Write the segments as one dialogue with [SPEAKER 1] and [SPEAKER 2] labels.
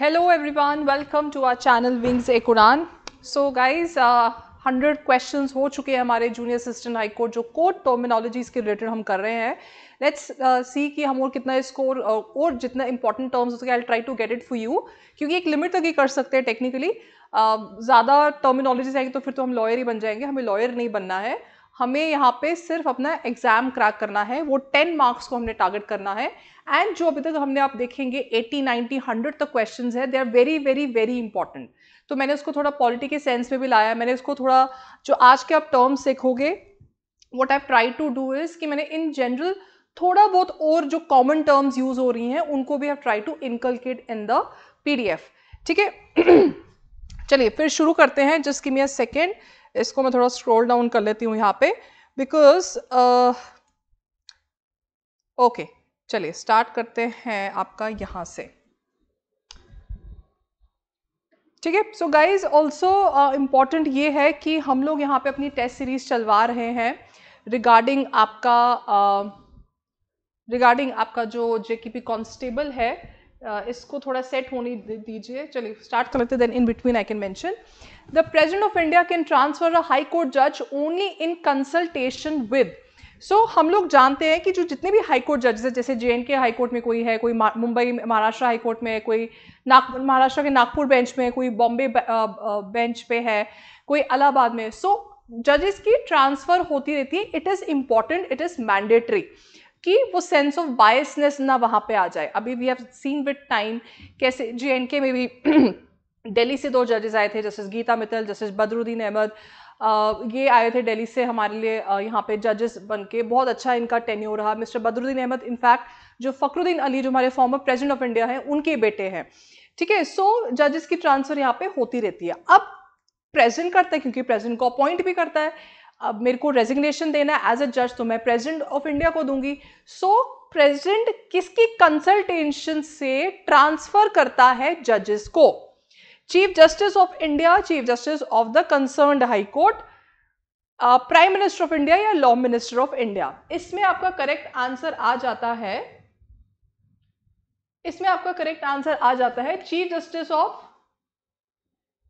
[SPEAKER 1] Hello everyone welcome to our channel wings ए कुरान so guys hundred uh, 100 हो चुके हैं हमारे जूनियर असिस्टेंट हाई कोर्ट जो कोर्ट टर्मिनोलॉजीज़ के रिलेटेड हम कर रहे हैं लेट्स सी uh, कि हम और कितना स्कोर uh, और जितना इंपॉर्टेंट टर्म्स हो सके I try to get it for you क्योंकि एक लिमिट तक ही कर सकते हैं टेक्निकली uh, ज़्यादा टर्मिनोलॉजीज आएगी तो फिर तो हम लॉयर ही बन जाएंगे हमें लॉयर नहीं बनना है हमें यहाँ पे सिर्फ अपना एग्ज़ाम क्रैक करना है वो टेन मार्क्स को हमने टारगेट करना है एंड जो अभी तक हमने आप देखेंगे एटी नाइनटी हंड्रेड तक क्वेश्चन है they are very very very important तो मैंने उसको थोड़ा पॉलिटी के सेंस में भी लाया मैंने उसको थोड़ा जो आज के आप टर्म्स देखोगे what I try to do is कि मैंने इन जनरल थोड़ा बहुत और जो कॉमन टर्म्स यूज़ हो रही हैं उनको भी I try to inculcate in the पी ठीक है चलिए फिर शुरू करते हैं जस्ट गिव अ सेकेंड इसको मैं थोड़ा स्क्रोल डाउन कर लेती हूँ यहाँ पे बिकॉज ओके uh, चलिए स्टार्ट करते हैं आपका यहाँ से ठीक है सो गाइज ऑल्सो इम्पॉर्टेंट ये है कि हम लोग यहाँ पे अपनी टेस्ट सीरीज चलवा रहे हैं रिगार्डिंग आपका रिगार्डिंग uh, आपका जो जेकेपी पी कॉन्स्टेबल है इसको थोड़ा सेट होने दीजिए चलिए स्टार्ट कर लेते then in between I can mention the president of India can transfer a high court जज only in consultation with so so, हम लोग जानते हैं कि जो जितने भी हाई कोर्ट जजेस हैं जैसे जे के हाई कोर्ट में कोई है कोई मुंबई महाराष्ट्र हाई कोर्ट में कोई महाराष्ट्र के नागपुर बेंच में कोई बॉम्बे बेंच पे है कोई अलाहाबाद में सो so, जजेस की ट्रांसफ़र होती रहती है it is important it is mandatory कि वो सेंस ऑफ बायसनेस ना वहाँ पे आ जाए अभी we have seen with time कैसे जे में भी दिल्ली से दो जजेस आए थे जस्टिस गीता मित्तल जस्टिस बदरुद्दीन अहमद ये आए थे दिल्ली से हमारे लिए यहाँ पे जजेस बन के बहुत अच्छा इनका टेन्यू रहा मिस्टर बदरुद्दीन अहमद इनफैक्ट जो फ़खरुद्दीन अली जो हमारे फॉर्मर प्रेजिडेंट ऑफ इंडिया हैं उनके बेटे हैं ठीक है सो जजेस की ट्रांसफ़र यहाँ पे होती रहती है अब प्रेजेंट करता है क्योंकि प्रेजेंट को अपॉइंट भी करता है अब मेरे को रेजिग्नेशन देना है एज अ जज तो मैं प्रेजिडेंट ऑफ इंडिया को दूंगी सो so, प्रेजिडेंट किसकी कंसल्टेशन से ट्रांसफर करता है जजेस को chief justice of India chief justice of the concern high court prime minister of India या लॉ मिनिस्टर ऑफ इंडिया इसमें आपका करेक्ट आंसर आ जाता है इसमें आपका करेक्ट आंसर आ जाता है chief justice of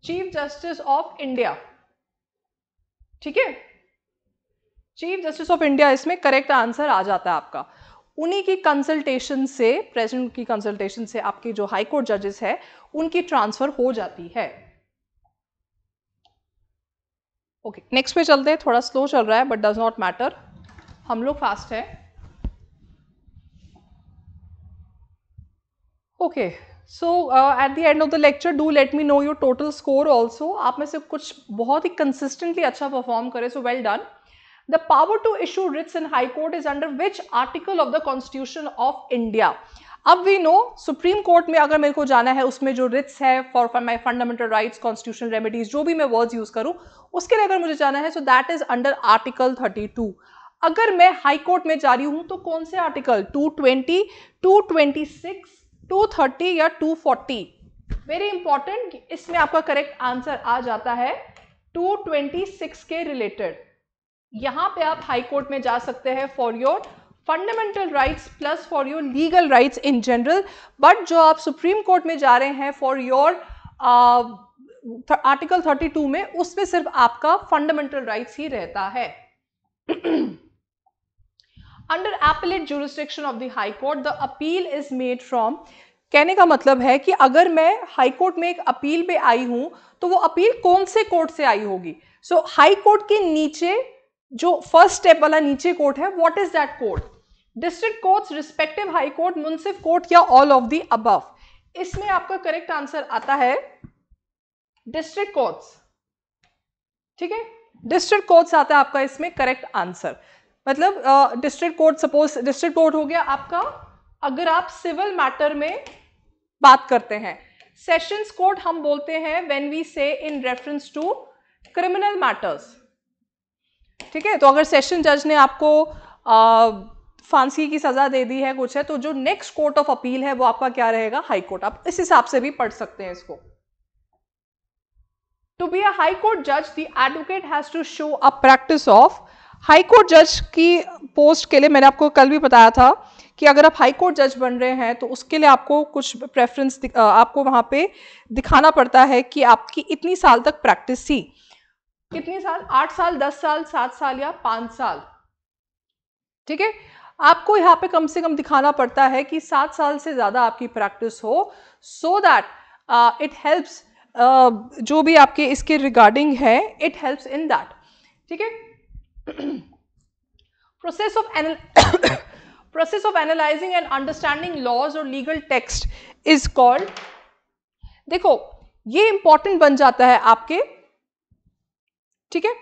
[SPEAKER 1] chief justice of India ठीक है चीफ जस्टिस ऑफ इंडिया इसमें करेक्ट आंसर आ जाता है आपका उन्हीं की कंसल्टेशन से प्रेसिडेंट की कंसल्टेशन से आपकी जो हाई कोर्ट जजेस है उनकी ट्रांसफर हो जाती है ओके नेक्स्ट पे चलते हैं थोड़ा स्लो चल रहा है बट डज नॉट मैटर हम लोग फास्ट है okay so at the end of the lecture do let me know your total score also आप में से कुछ बहुत ही कंसिस्टेंटली अच्छा परफॉर्म करे so well done the power to issue writs in high court is under which article of the constitution of india अब we know supreme court में अगर मेरे को जाना है उसमें जो रिट्स है for my fundamental rights constitution remedies जो भी मैं वर्ड्स यूज करूँ उसके लिए अगर मुझे जाना है so that is under article 32 अगर मैं हाई कोर्ट में जा रही हूँ तो कौन से आर्टिकल 220, 226, 230 या 240 वेरी इंपॉर्टेंट इसमें आपका करेक्ट आंसर आ जाता है 226 के रिलेटेड यहां पे आप हाई कोर्ट में जा सकते हैं for your fundamental rights plus for your legal rights in general but जो आप सुप्रीम कोर्ट में जा रहे हैं फॉर योर आर्टिकल 32 में उसमें सिर्फ आपका फंडामेंटल राइट्स ही रहता है under appellate jurisdiction of the high court the appeal is made from कहने का मतलब है कि अगर मैं हाई कोर्ट में एक अपील पे आई हूं तो वो अपील कौन से कोर्ट से आई होगी सो हाई कोर्ट के नीचे जो फर्स्ट स्टेप वाला नीचे कोर्ट है what is that court district courts respective high court munsif court या ऑल ऑफ दी अबव इसमें आपका करेक्ट आंसर आता है डिस्ट्रिक्ट कोर्ट्स ठीक है डिस्ट्रिक्ट कोर्ट्स आता है आपका इसमें करेक्ट आंसर मतलब district court suppose district court हो गया आपका अगर आप सिविल मैटर में बात करते हैं सेशंस कोर्ट हम बोलते हैं when we say in reference to criminal matters ठीक है तो अगर सेशन जज ने आपको फांसी की सज़ा दे दी है कुछ है तो जो नेक्स्ट कोर्ट ऑफ अपील है वो आपका क्या रहेगा हाई कोर्ट आप इस हिसाब से भी पढ़ सकते हैं इसको to be a high court जज the advocate has to show a practice of high court जज की पोस्ट के लिए मैंने आपको कल भी बताया था कि अगर आप हाई कोर्ट जज बन रहे हैं तो उसके लिए आपको कुछ प्रेफरेंस आपको वहां पे दिखाना पड़ता है कि आपकी इतनी साल तक प्रैक्टिस थी कितने साल आठ साल दस साल सात साल या पांच साल ठीक है आपको यहां पे कम से कम दिखाना पड़ता है कि सात साल से ज़्यादा आपकी प्रैक्टिस हो सो दैट इट हेल्प्स जो भी आपके इसके रिगार्डिंग है इट हेल्प्स इन दैट ठीक है प्रोसेस ऑफ एनल process of analysing and understanding laws और लीगल टेक्स्ट इज कॉल्ड देखो ये इंपॉर्टेंट बन जाता है आपके ठीक है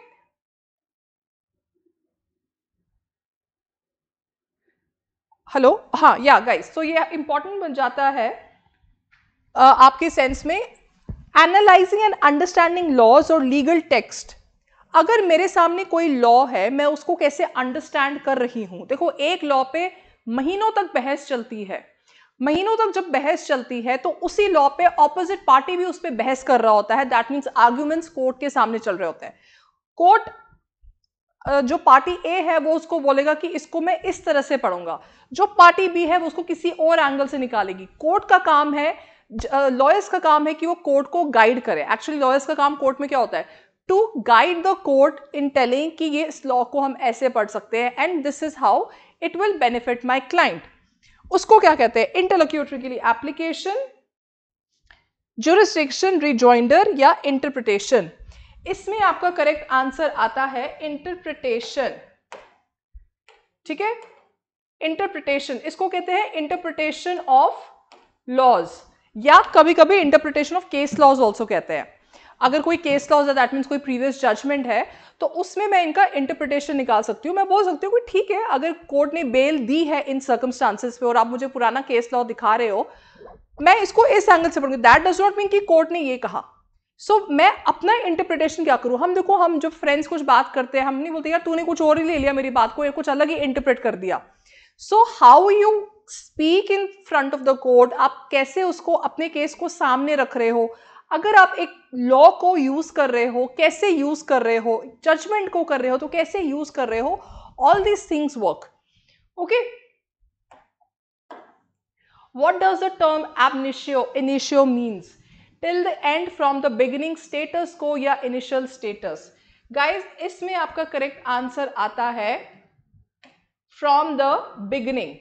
[SPEAKER 1] हेलो हाँ या गाइस तो ये इंपॉर्टेंट बन जाता है आपके सेंस में एनालाइजिंग एंड अंडरस्टैंडिंग लॉज और लीगल टेक्स्ट अगर मेरे सामने कोई लॉ है मैं उसको कैसे अंडरस्टैंड कर रही हूँ देखो एक लॉ पे महीनों तक बहस चलती है महीनों तक जब बहस चलती है तो उसी लॉ पे ऑपोजिट पार्टी भी उस पर बहस कर रहा होता है दैट मीन्स आर्ग्यूमेंट्स कोर्ट के सामने चल रहे होते हैं कोर्ट जो पार्टी ए है वो उसको बोलेगा कि इसको मैं इस तरह से पढ़ूंगा जो पार्टी बी है वो उसको किसी और एंगल से निकालेगी कोर्ट का काम है लॉयर्स का काम है कि वो कोर्ट को गाइड करे एक्चुअली लॉयर्स का काम कोर्ट में क्या होता है to guide the court in telling कि ये इस लॉ को हम ऐसे पढ़ सकते हैं and this is how it will benefit my client उसको क्या कहते हैं इंटरलोक्यूटरी के लिए एप्लीकेशन जुरिस्ट्रिक्शन रिज्वाइंडर या इंटरप्रिटेशन इसमें आपका करेक्ट आंसर आता है इंटरप्रिटेशन ठीक है इंटरप्रिटेशन इसको कहते हैं इंटरप्रिटेशन ऑफ लॉज या कभी कभी interpretation of case laws also कहते हैं अगर कोई केस लॉज है दैट मीन्स कोई प्रीवियस जजमेंट है तो उसमें मैं इनका इंटरप्रिटेशन निकाल सकती हूँ मैं बोल सकती हूँ कि ठीक है अगर कोर्ट ने बेल दी है इन सर्कमस्टांसिस पे और आप मुझे पुराना केस लॉ दिखा रहे हो मैं इसको इस एंगल से पढ़ूंगी दैट डज नॉट मीन कि कोर्ट ने ये कहा सो so, मैं अपना इंटरप्रिटेशन क्या करूँ हम देखो हम जब फ्रेंड्स कुछ बात करते हैं हम नहीं बोलते यार तूने कुछ और ही ले लिया मेरी बात को या कुछ अलग ही इंटरप्रेट कर दिया so how you speak in front of the court आप कैसे उसको अपने केस को सामने रख रहे हो अगर आप एक लॉ को यूज़ कर रहे हो कैसे यूज़ कर रहे हो जजमेंट को कर रहे हो तो कैसे यूज़ कर रहे हो all these things work okay what does the term ab initio initio initio till the end from the beginning status quo या इनिशियल स्टेटस गाइज इसमें आपका करेक्ट आंसर आता है from the beginning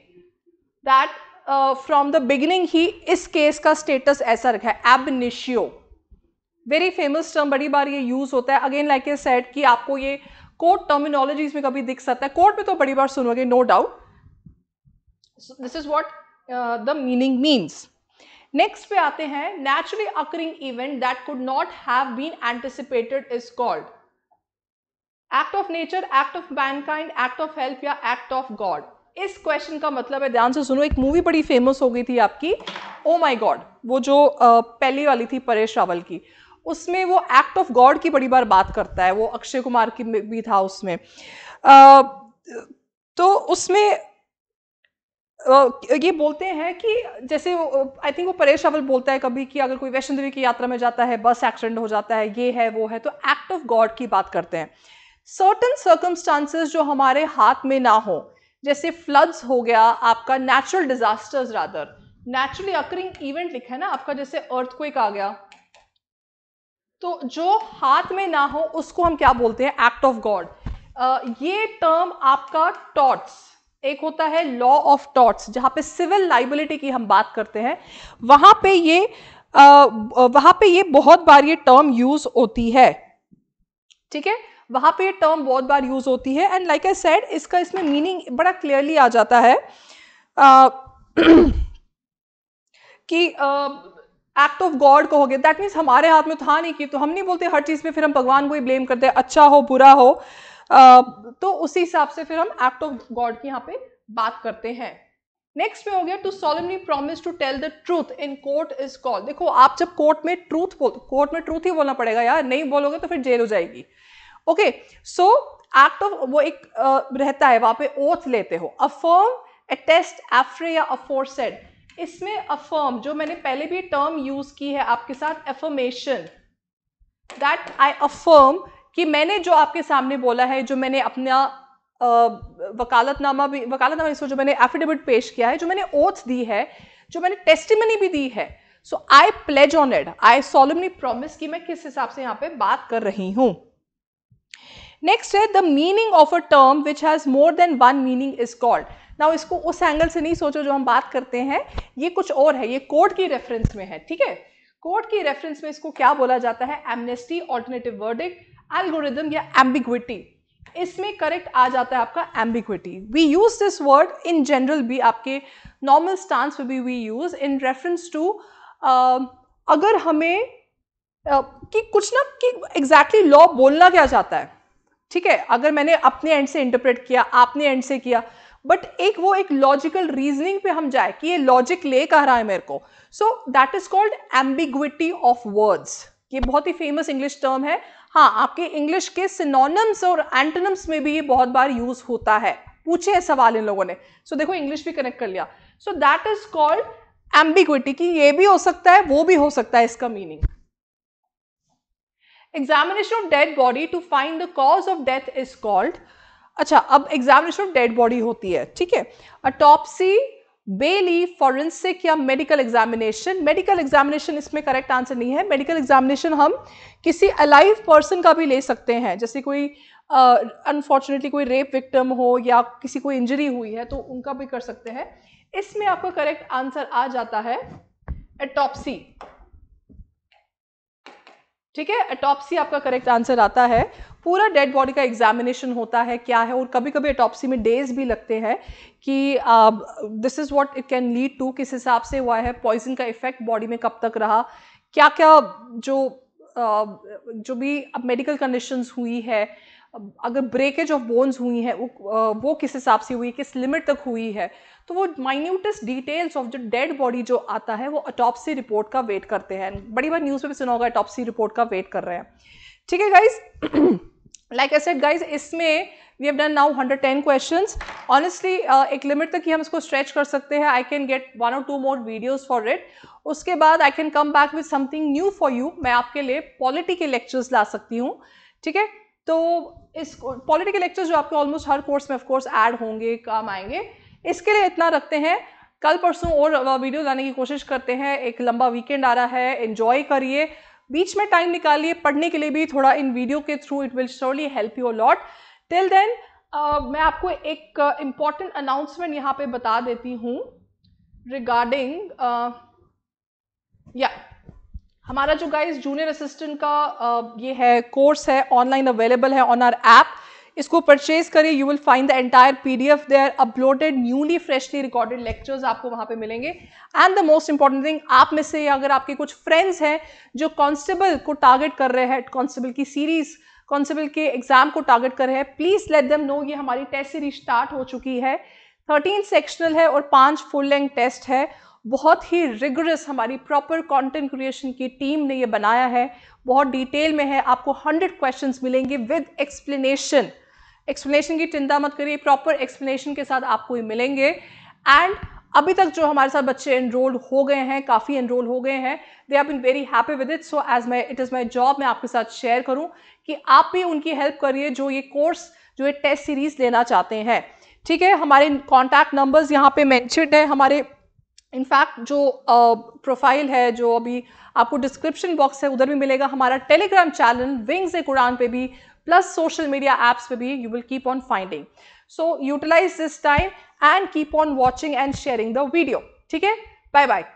[SPEAKER 1] that from the beginning ही इस case का status ऐसा रखा है एबनिशियो वेरी फेमस टर्म बड़ी बार ये यूज होता है अगेन लाइक ए सेट कि आपको ये कोर्ट टर्मिनोलॉजीज में कभी दिख सकता है कोर्ट में तो बड़ी बार सुनोगे no doubt this is what the meaning means next पे आते हैं naturally occurring event that could not have been anticipated is called act of nature act of mankind act of help या एक्ट ऑफ गॉड इस question का मतलब है ध्यान से सुनो एक मूवी बड़ी फेमस हो गई थी आपकी ओ माई गॉड वो जो आ, पहली वाली थी परेश रावल की उसमें वो एक्ट ऑफ गॉड की बड़ी बार बात करता है वो अक्षय कुमार की भी था उसमें आ, तो उसमें ये बोलते हैं कि जैसे आई थिंक वो परेश रावल बोलता है कभी कि अगर कोई वैष्णो देवी की यात्रा में जाता है बस एक्सीडेंट हो जाता है ये है वो है तो एक्ट ऑफ गॉड की बात करते हैं सर्टन सर्कमस्टांसेस जो हमारे हाथ में ना हो जैसे फ्लड्स हो गया आपका natural disasters rather naturally occurring event लिखा है ना आपका जैसे अर्थ आ गया तो जो हाथ में ना हो उसको हम क्या बोलते हैं एक्ट ऑफ गॉड ये टर्म आपका टॉट्स एक होता है लॉ ऑफ टॉट्स जहां पे सिविल लाइबिलिटी की हम बात करते हैं वहां पे ये आ, वहां पे ये बहुत बार ये टर्म यूज होती है ठीक है वहां पे ये टर्म बहुत बार यूज होती है एंड लाइक आई सेड इसका इसमें मीनिंग बड़ा क्लियरली आ जाता है आ, कि एक्ट ऑफ गॉड कहोगे दैट मीन्स हमारे हाथ में था नहीं कि तो हम नहीं बोलते हर चीज़ पे फिर हम भगवान को ही ब्लेम करते हैं अच्छा हो बुरा हो तो उसी हिसाब से फिर हम एक्ट ऑफ गॉड की यहाँ पे बात करते हैं नेक्स्ट में हो गया to solemnly promise to tell the truth in court is call देखो आप जब कोर्ट में ट्रूथ बोल कोर्ट में ट्रूथ ही बोलना पड़ेगा यार नहीं बोलोगे तो फिर जेल हो जाएगी ओके सो एक्ट ऑफ वो एक uh, रहता है वहां पे ओथ लेते हो अफर्म अटेस्ट एफ्रे या अफोर अफोरसेड इसमें अफर्म जो मैंने पहले भी टर्म यूज की है आपके साथ एफर्मेशन दैट आई अफर्म कि मैंने जो आपके सामने बोला है जो मैंने अपना वकालतनामा भी वकालतनामा इसको जो मैंने एफिडेविट पेश किया है जो मैंने ओथ दी है जो मैंने टेस्टिमनी भी दी है सो आई प्लेज ऑन एड आई सोलमली प्रोमिस कि मैं किस हिसाब से यहाँ पे बात कर रही हूँ नेक्स्ट है the meaning of a term which has more than one meaning is called ना इसको उस एंगल से नहीं सोचो जो हम बात करते हैं ये कुछ और है ये कोर्ट की रेफरेंस में है ठीक है कोर्ट की रेफरेंस में इसको क्या बोला जाता है एमनेस्टी ऑल्टरनेटिव वर्डिक्ट एल्गोरिदम या एम्बिक्विटी इसमें करेक्ट आ जाता है आपका ambiguity we use this word in general भी आपके नॉर्मल स्टांस में भी we use in reference to अगर हमें uh, कि कुछ ना कि एग्जैक्टली exactly लॉ बोलना क्या चाहता है ठीक है अगर मैंने अपने एंड से इंटरप्रेट किया आपने एंड से किया बट एक वो एक लॉजिकल रीजनिंग पे हम जाए कि ये लॉजिक ले कह रहा है मेरे को so that is called ambiguity of words ये बहुत ही फेमस इंग्लिश टर्म है हाँ आपके इंग्लिश के सिनोनम्स और एंटोनम्स में भी ये बहुत बार यूज होता है पूछे है सवाल इन लोगों ने सो so, देखो इंग्लिश भी कनेक्ट कर लिया so that is called ambiguity कि ये भी हो सकता है वो भी हो सकता है इसका meaning examination of dead body to find the cause of death is called अच्छा अब एग्जामिनेशन ऑफ डेड बॉडी होती है ठीक है अटॉपसी बेली फॉरेंसिक या मेडिकल एग्जामिनेशन मेडिकल एग्जामिनेशन इसमें करेक्ट आंसर नहीं है मेडिकल एग्जामिनेशन हम किसी अलाइव पर्सन का भी ले सकते हैं जैसे कोई अनफॉर्चुनेटली uh, कोई रेप विक्टम हो या किसी को इंजरी हुई है तो उनका भी कर सकते हैं इसमें आपका करेक्ट आंसर आ जाता है एटॉप्सी ठीक है एटॉप्सी आपका करेक्ट आंसर आता है पूरा डेड बॉडी का एग्जामिनेशन होता है क्या है और कभी कभी अटॉपसी में डेज भी लगते हैं कि this is what it can lead to किस हिसाब से हुआ है पॉइजन का इफेक्ट बॉडी में कब तक रहा क्या क्या जो uh, जो भी अब मेडिकल कंडीशंस हुई है अगर ब्रेकेज ऑफ बोन्स हुई हैं वो वो किस हिसाब से हुई किस लिमिट तक हुई है तो वो माइन्यूटेस्ट डिटेल्स ऑफ जो डेड बॉडी जो आता है वो अटॉप्सी रिपोर्ट का वेट करते हैं बड़ी बार न्यूज़ में भी सुना होगा अटॉप्सी रिपोर्ट का वेट कर रहे हैं ठीक है guys like I said guys इसमें we have done now 110 question honestly एक लिमिट तक ही हम इसको स्ट्रेच कर सकते हैं आई कैन गेट वन और two more videos for it उसके बाद I can come back with something new for you मैं आपके लिए पॉलिटी के लेक्चर्स ला सकती हूँ ठीक है तो इस पॉलिटी के लेक्चर्स जो आपके ऑलमोस्ट हर कोर्स में ऑफकोर्स ऐड होंगे काम आएंगे इसके लिए इतना रखते हैं कल परसों और वीडियो uh, लाने की कोशिश करते हैं एक लंबा वीकेंड आ रहा है इन्जॉय करिए बीच में टाइम निकालिए पढ़ने के लिए भी थोड़ा इन वीडियो के through it will surely help you a lot till then मैं आपको एक इम्पॉर्टेंट अनाउंसमेंट यहाँ पे बता देती हूँ रिगार्डिंग या हमारा जो गाइस जूनियर असिस्टेंट का uh, ये है कोर्स है ऑनलाइन अवेलेबल है ऑन आर ऐप इसको परचेज करिए you will find the entire PDF there uploaded newly freshly recorded lectures आपको वहाँ पे मिलेंगे and the most important thing आप में से अगर आपके कुछ फ्रेंड्स हैं जो कांस्टेबल को टारगेट कर रहे हैं कांस्टेबल की सीरीज़ कांस्टेबल के एग्जाम को टारगेट कर रहे हैं प्लीज़ लेट दैम नो ये हमारी टेस्ट सीरीज स्टार्ट हो चुकी है थर्टीन सेक्शनल है और पाँच फुल लेंथ टेस्ट है बहुत ही रिगरस हमारी प्रॉपर कंटेंट क्रिएशन की टीम ने ये बनाया है बहुत डिटेल में है आपको हंड्रेड क्वेश्चंस मिलेंगे विद एक्सप्लेनेशन एक्सप्लेनेशन की चिंता मत करिए प्रॉपर एक्सप्लेनेशन के साथ आपको ये मिलेंगे एंड अभी तक जो हमारे साथ बच्चे एनरोल्ड हो गए हैं काफ़ी एनरोल हो गए हैं they are been very happy with it so as my it is my job मैं आपके साथ शेयर करूँ कि आप भी उनकी हेल्प करिए जो ये कोर्स जो ये टेस्ट सीरीज़ लेना चाहते हैं ठीक है हमारे कॉन्टैक्ट नंबर्स यहाँ पे मैंशनड है हमारे इनफैक्ट जो प्रोफाइल है जो अभी आपको डिस्क्रिप्शन बॉक्स है उधर भी मिलेगा हमारा टेलीग्राम चैनल विंग्स ए कुरान पे भी plus social media apps will be. you will keep on finding. So utilize this time and keep on watching and sharing the video. Okay? Bye-bye.